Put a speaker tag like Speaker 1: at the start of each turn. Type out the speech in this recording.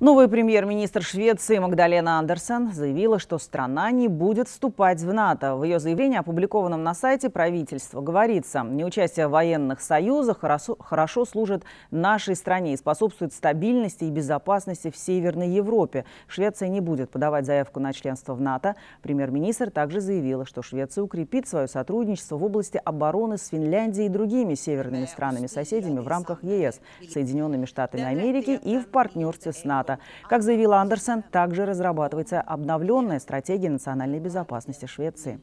Speaker 1: Новый премьер-министр Швеции Магдалена Андерсен заявила, что страна не будет вступать в НАТО. В ее заявлении, опубликованном на сайте правительства, говорится, неучастие в военных союзах хорошо служит нашей стране и способствует стабильности и безопасности в Северной Европе. Швеция не будет подавать заявку на членство в НАТО. Премьер-министр также заявила, что Швеция укрепит свое сотрудничество в области обороны с Финляндией и другими северными странами-соседями в рамках ЕС, Соединенными Штатами Америки и в партнерстве с НАТО. НАТО. Как заявила Андерсен, также разрабатывается обновленная стратегия национальной безопасности Швеции.